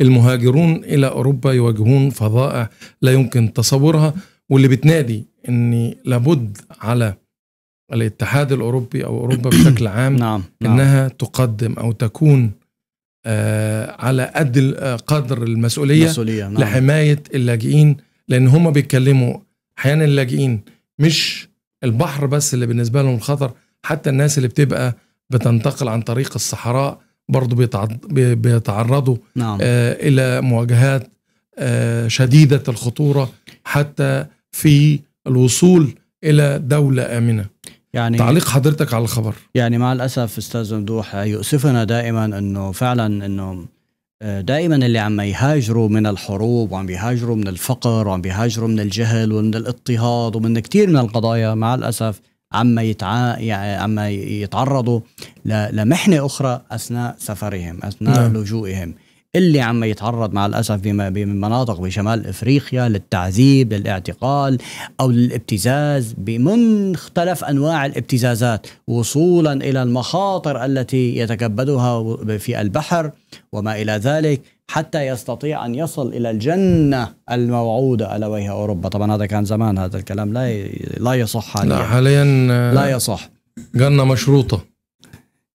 المهاجرون الى اوروبا يواجهون فظائع لا يمكن تصورها واللي بتنادي ان لابد على الاتحاد الاوروبي او اوروبا بشكل عام نعم،, نعم. انها تقدم او تكون آه على قد آه، قدر المسؤوليه مسؤولية. نعم. لحمايه اللاجئين لان هم بيتكلموا احيانا اللاجئين مش البحر بس اللي بالنسبه لهم خطر حتى الناس اللي بتبقى بتنتقل عن طريق الصحراء برضه بيتعرضوا نعم. آه الى مواجهات آه شديده الخطوره حتى في الوصول الى دوله امنه يعني تعليق حضرتك على الخبر يعني مع الاسف استاذ ممدوح يؤسفنا دائما انه فعلا انه آه، دائما اللي عم يهاجروا من الحروب وعم بيهاجروا من الفقر وعم بيهاجروا من الجهل ومن الاضطهاد ومن كثير من القضايا مع الاسف عما يتع... عما يتعرضوا لمحنه اخرى اثناء سفرهم اثناء نعم. لجوئهم اللي عم يتعرض مع الاسف بمناطق بشمال افريقيا للتعذيب للاعتقال او للابتزاز بمختلف انواع الابتزازات وصولا الى المخاطر التي يتكبدها في البحر وما الى ذلك حتى يستطيع ان يصل الى الجنه الموعوده الا وهي اوروبا، طبعا هذا كان زمان هذا الكلام لا لا يصح حاليا لا حاليا آه، لا يصح جنه مشروطه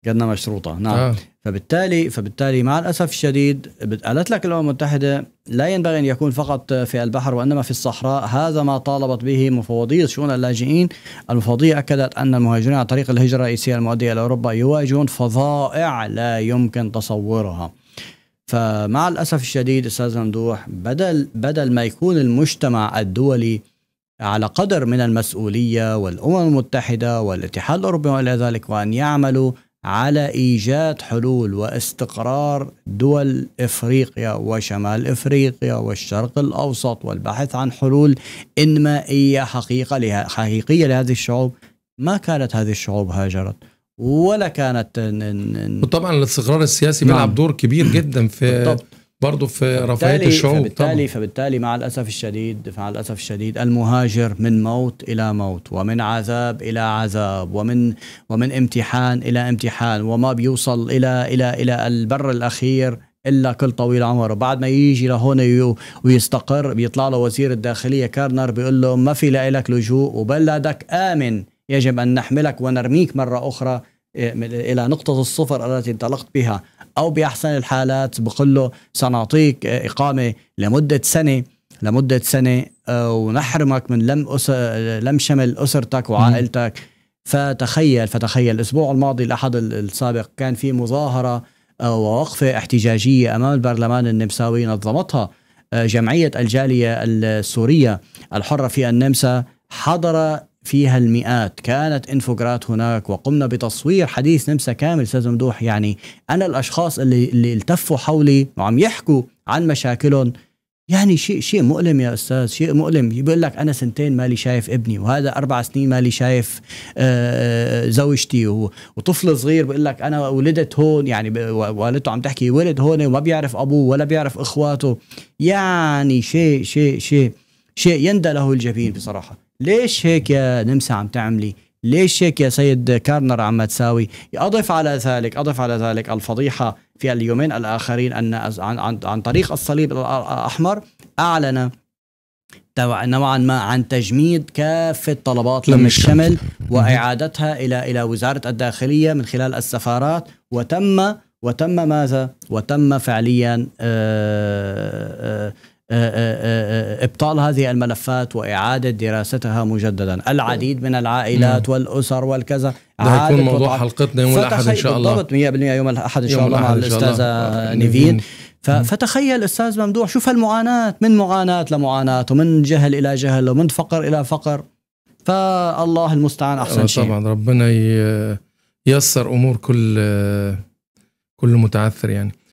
جنه مشروطه نعم آه. فبالتالي فبالتالي مع الاسف الشديد قالت لك الامم المتحده لا ينبغي ان يكون فقط في البحر وانما في الصحراء هذا ما طالبت به مفوضيه شؤون اللاجئين المفوضيه اكدت ان المهاجرين على طريق الهجره الرئيسيه المؤديه الى اوروبا يواجهون فظائع لا يمكن تصورها فمع الاسف الشديد استاذ ممدوح بدل بدل ما يكون المجتمع الدولي على قدر من المسؤوليه والامم المتحده والاتحاد الاوروبي والى ذلك وان يعملوا على ايجاد حلول واستقرار دول افريقيا وشمال افريقيا والشرق الاوسط والبحث عن حلول انمائيه حقيقه لها حقيقيه لهذه الشعوب ما كانت هذه الشعوب هاجرت ولا كانت وطبعا الاستقرار السياسي نعم. بيلعب دور كبير جدا في بالضبط. برضه في رفاهيه الشعوب فبالتالي طبعا. فبالتالي مع الاسف الشديد مع الاسف الشديد المهاجر من موت الى موت ومن عذاب الى عذاب ومن ومن امتحان الى امتحان وما بيوصل الى الى الى البر الاخير الا كل طويل عمره بعد ما يجي لهون ويستقر بيطلع له وزير الداخليه كارنر بيقول له ما في لك لجوء وبلدك امن يجب ان نحملك ونرميك مره اخرى إيه، الى نقطه الصفر التي انطلقت بها او باحسن الحالات بقول له سنعطيك اقامه لمده سنه لمده سنه آه، ونحرمك من لم أسر لم شمل اسرتك وعائلتك فتخيل فتخيل الاسبوع الماضي الاحد السابق كان في مظاهره آه، ووقفه احتجاجيه امام البرلمان النمساوي نظمتها آه، جمعيه الجاليه السوريه الحره في النمسا حضر فيها المئات كانت انفوجرات هناك وقمنا بتصوير حديث نمسا كامل استاذ ممدوح يعني انا الاشخاص اللي اللي التفوا حولي وعم يحكوا عن مشاكلهم يعني شيء شيء مؤلم يا استاذ شيء مؤلم بيقول لك انا سنتين مالي شايف ابني وهذا اربع سنين مالي شايف آه، آه، زوجتي وطفل صغير بيقول لك انا ولدت هون يعني والدته عم تحكي ولد هون وما بيعرف ابوه ولا بيعرف اخواته يعني شيء شيء شيء شيء يندى له الجبين بصراحه ليش هيك يا نمسا عم تعملي ليش هيك يا سيد كارنر عم تساوي أضف على ذلك أضف على ذلك الفضيحة في اليومين الآخرين أن عن, عن, عن طريق الصليب الأحمر أعلن نوعا ما عن تجميد كافة طلبات لم الشمل وإعادتها إلى إلى وزارة الداخلية من خلال السفارات وتم وتم ماذا؟ وتم فعليا آآ آه، آآ آه، آه، آه، آه، ابطال هذه الملفات واعاده دراستها مجددا العديد من العائلات نعم. والاسر والكذا ده هيكون موضوع حلقتنا يوم الاحد ان شاء الله بالضبط 100% يوم الاحد ان شاء الله مع الاستاذه نيفين نعم. فتخيل استاذ ممدوح شوف هالمعاناه من معاناه لمعاناه ومن جهل الى جهل ومن فقر الى فقر فالله المستعان احسن شيء طبعا ربنا ييسر امور كل كل متعثر يعني